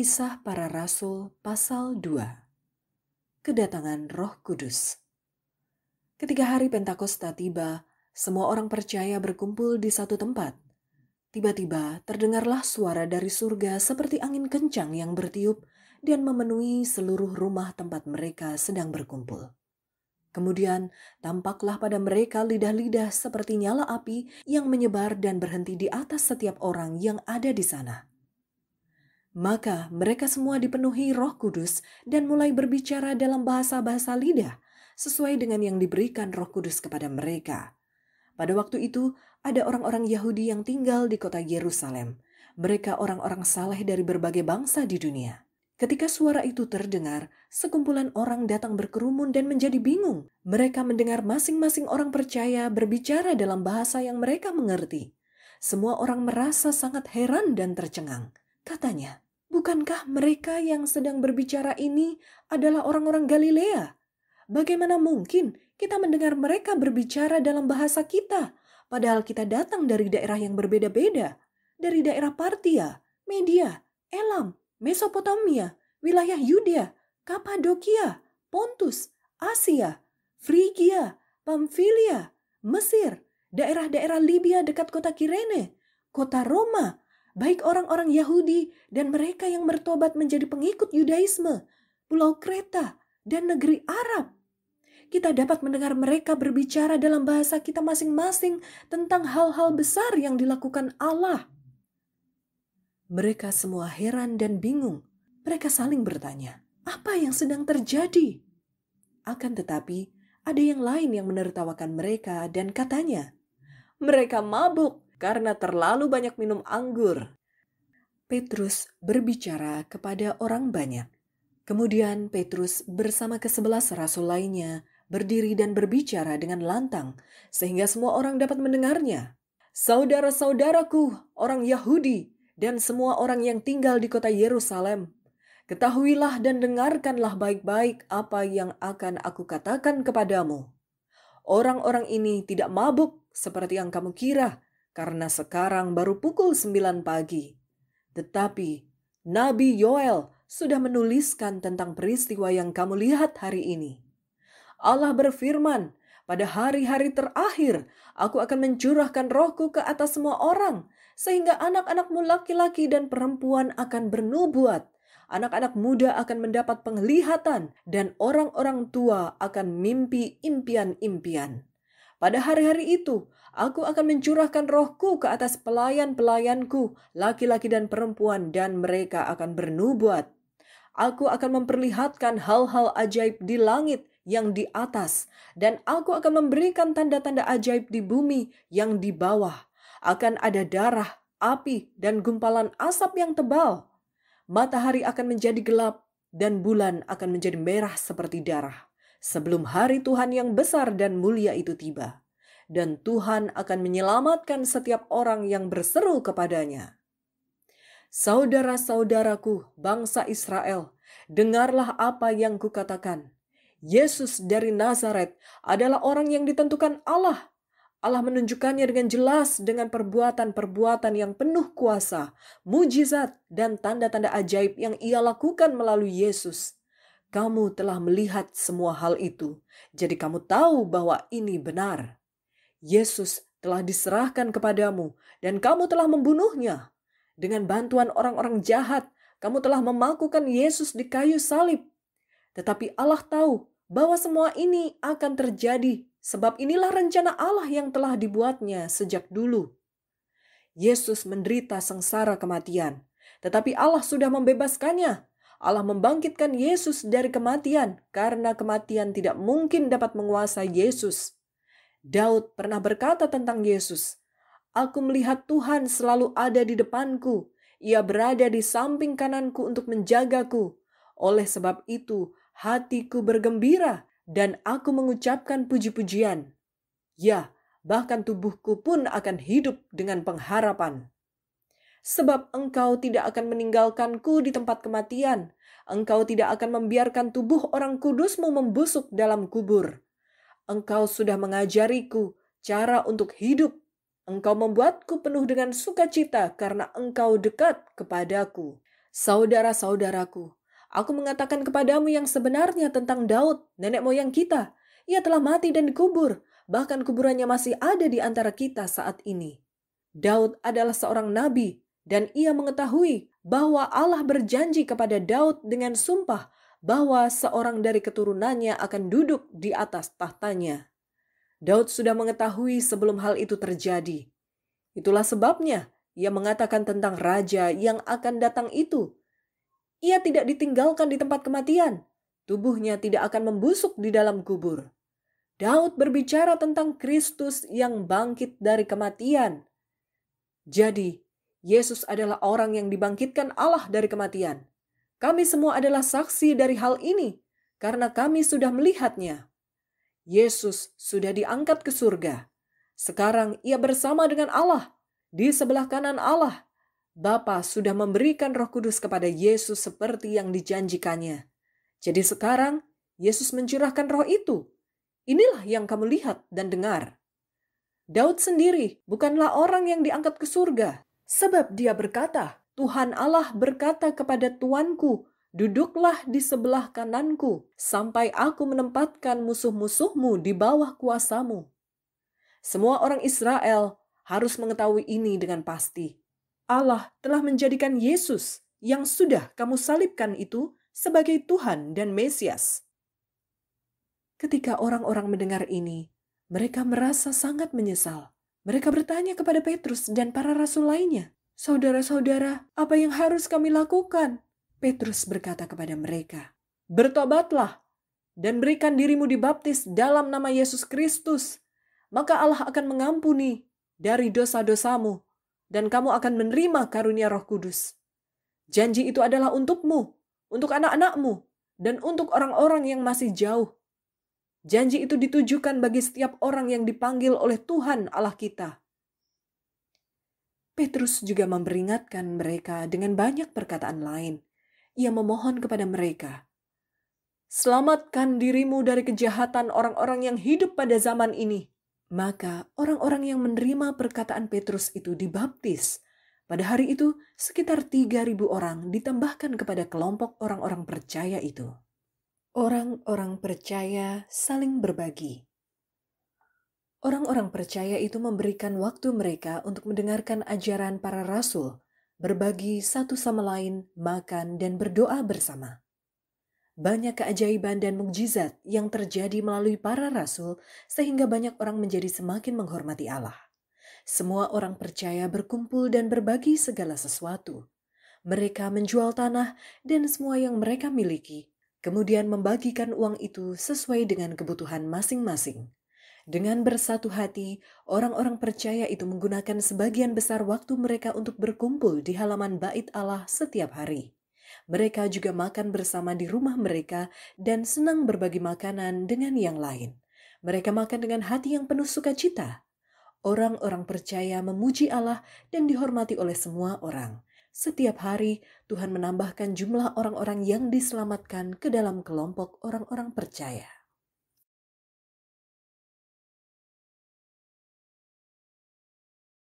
Kisah Para Rasul pasal 2. Kedatangan Roh Kudus. Ketika hari Pentakosta tiba, semua orang percaya berkumpul di satu tempat. Tiba-tiba terdengarlah suara dari surga seperti angin kencang yang bertiup dan memenuhi seluruh rumah tempat mereka sedang berkumpul. Kemudian tampaklah pada mereka lidah-lidah seperti nyala api yang menyebar dan berhenti di atas setiap orang yang ada di sana. Maka mereka semua dipenuhi Roh Kudus dan mulai berbicara dalam bahasa-bahasa lidah sesuai dengan yang diberikan Roh Kudus kepada mereka. Pada waktu itu, ada orang-orang Yahudi yang tinggal di kota Yerusalem. Mereka orang-orang saleh dari berbagai bangsa di dunia. Ketika suara itu terdengar, sekumpulan orang datang berkerumun dan menjadi bingung. Mereka mendengar masing-masing orang percaya berbicara dalam bahasa yang mereka mengerti. Semua orang merasa sangat heran dan tercengang. Katanya, Bukankah mereka yang sedang berbicara ini adalah orang-orang Galilea? Bagaimana mungkin kita mendengar mereka berbicara dalam bahasa kita, padahal kita datang dari daerah yang berbeda-beda, dari daerah Partia, Media, Elam, Mesopotamia, wilayah Yudea, Kapadokia, Pontus, Asia, Frigia, Pamfilia, Mesir, daerah-daerah Libya dekat kota Kirene, kota Roma, baik orang-orang Yahudi dan mereka yang bertobat menjadi pengikut Yudaisme, Pulau Kreta, dan negeri Arab. Kita dapat mendengar mereka berbicara dalam bahasa kita masing-masing tentang hal-hal besar yang dilakukan Allah. Mereka semua heran dan bingung. Mereka saling bertanya, "Apa yang sedang terjadi?" Akan tetapi, ada yang lain yang menertawakan mereka dan katanya, "Mereka mabuk karena terlalu banyak minum anggur. Petrus berbicara kepada orang banyak. Kemudian Petrus bersama kesebelas rasul lainnya berdiri dan berbicara dengan lantang sehingga semua orang dapat mendengarnya. Saudara-saudaraku, orang Yahudi dan semua orang yang tinggal di kota Yerusalem, ketahuilah dan dengarkanlah baik-baik apa yang akan aku katakan kepadamu. Orang-orang ini tidak mabuk seperti yang kamu kira, karena sekarang baru pukul 9 pagi. Tetapi Nabi Yoel sudah menuliskan tentang peristiwa yang kamu lihat hari ini. Allah berfirman, pada hari-hari terakhir aku akan mencurahkan rohku ke atas semua orang, sehingga anak-anakmu laki-laki dan perempuan akan bernubuat. Anak-anak muda akan mendapat penglihatan, dan orang-orang tua akan mimpi impian-impian. Pada hari-hari itu, aku akan mencurahkan rohku ke atas pelayan-pelayanku, laki-laki dan perempuan, dan mereka akan bernubuat. Aku akan memperlihatkan hal-hal ajaib di langit yang di atas, dan aku akan memberikan tanda-tanda ajaib di bumi yang di bawah. Akan ada darah, api, dan gumpalan asap yang tebal. Matahari akan menjadi gelap, dan bulan akan menjadi merah seperti darah sebelum hari Tuhan yang besar dan mulia itu tiba, dan Tuhan akan menyelamatkan setiap orang yang berseru kepadanya. Saudara-saudaraku, bangsa Israel, dengarlah apa yang kukatakan. Yesus dari Nazaret adalah orang yang ditentukan Allah Allah menunjukkannya dengan jelas dengan perbuatan-perbuatan yang penuh kuasa, mujizat, dan tanda-tanda ajaib yang ia lakukan melalui Yesus. Kamu telah melihat semua hal itu, jadi kamu tahu bahwa ini benar. Yesus telah diserahkan kepadamu, dan kamu telah membunuhnya. Dengan bantuan orang-orang jahat, kamu telah memakukan Yesus di kayu salib. Tetapi Allah tahu bahwa semua ini akan terjadi, sebab inilah rencana Allah yang telah dibuatnya sejak dulu. Yesus menderita sengsara kematian, tetapi Allah sudah membebaskannya Allah membangkitkan Yesus dari kematian karena kematian tidak mungkin dapat menguasai Yesus. Daud pernah berkata tentang Yesus, "Aku melihat Tuhan selalu ada di depanku. Ia berada di samping kananku untuk menjagaku. Oleh sebab itu, hatiku bergembira dan aku mengucapkan puji-pujian." Ya, bahkan tubuhku pun akan hidup dengan pengharapan sebab engkau tidak akan meninggalkanku di tempat kematian. Engkau tidak akan membiarkan tubuh orang kudusmu membusuk dalam kubur. Engkau sudah mengajariku cara untuk hidup. Engkau membuatku penuh dengan sukacita karena engkau dekat kepadaku. Saudara-saudaraku, aku mengatakan kepadamu yang sebenarnya tentang Daud, nenek moyang kita. Ia telah mati dan dikubur, bahkan kuburannya masih ada di antara kita saat ini. Daud adalah seorang nabi dan ia mengetahui bahwa Allah berjanji kepada Daud dengan sumpah bahwa seorang dari keturunannya akan duduk di atas tahtanya. Daud sudah mengetahui sebelum hal itu terjadi. Itulah sebabnya ia mengatakan tentang raja yang akan datang itu. Ia tidak ditinggalkan di tempat kematian. Tubuhnya tidak akan membusuk di dalam kubur. Daud berbicara tentang Kristus yang bangkit dari kematian. Jadi, Yesus adalah orang yang dibangkitkan Allah dari kematian. Kami semua adalah saksi dari hal ini karena kami sudah melihatnya. Yesus sudah diangkat ke surga. Sekarang ia bersama dengan Allah di sebelah kanan Allah. Bapa sudah memberikan Roh Kudus kepada Yesus seperti yang dijanjikannya. Jadi sekarang Yesus mencurahkan roh itu. Inilah yang kamu lihat dan dengar. Daud sendiri bukanlah orang yang diangkat ke surga, Sebab dia berkata, Tuhan Allah berkata kepada tuanku, Duduklah di sebelah kananku, sampai aku menempatkan musuh-musuhmu di bawah kuasamu. Semua orang Israel harus mengetahui ini dengan pasti. Allah telah menjadikan Yesus yang sudah kamu salibkan itu sebagai Tuhan dan Mesias. Ketika orang-orang mendengar ini, mereka merasa sangat menyesal mereka bertanya kepada Petrus dan para rasul lainnya, "Saudara-saudara, apa yang harus kami lakukan?" Petrus berkata kepada mereka, "Bertobatlah dan berikan dirimu dibaptis dalam nama Yesus Kristus, maka Allah akan mengampuni dari dosa-dosamu dan kamu akan menerima karunia Roh Kudus. Janji itu adalah untukmu, untuk anak-anakmu, dan untuk orang-orang yang masih jauh, Janji itu ditujukan bagi setiap orang yang dipanggil oleh Tuhan Allah kita. Petrus juga memperingatkan mereka dengan banyak perkataan lain. Ia memohon kepada mereka, "Selamatkan dirimu dari kejahatan orang-orang yang hidup pada zaman ini." Maka orang-orang yang menerima perkataan Petrus itu dibaptis. Pada hari itu, sekitar 3.000 orang ditambahkan kepada kelompok orang-orang percaya itu. Orang-orang percaya saling berbagi. Orang-orang percaya itu memberikan waktu mereka untuk mendengarkan ajaran para rasul, berbagi satu sama lain, makan, dan berdoa bersama. Banyak keajaiban dan mukjizat yang terjadi melalui para rasul, sehingga banyak orang menjadi semakin menghormati Allah. Semua orang percaya berkumpul dan berbagi segala sesuatu. Mereka menjual tanah dan semua yang mereka miliki kemudian membagikan uang itu sesuai dengan kebutuhan masing-masing. Dengan bersatu hati, orang-orang percaya itu menggunakan sebagian besar waktu mereka untuk berkumpul di halaman Bait Allah setiap hari. Mereka juga makan bersama di rumah mereka dan senang berbagi makanan dengan yang lain. Mereka makan dengan hati yang penuh sukacita. Orang-orang percaya memuji Allah dan dihormati oleh semua orang setiap hari, Tuhan menambahkan jumlah orang-orang yang diselamatkan ke dalam kelompok orang-orang percaya.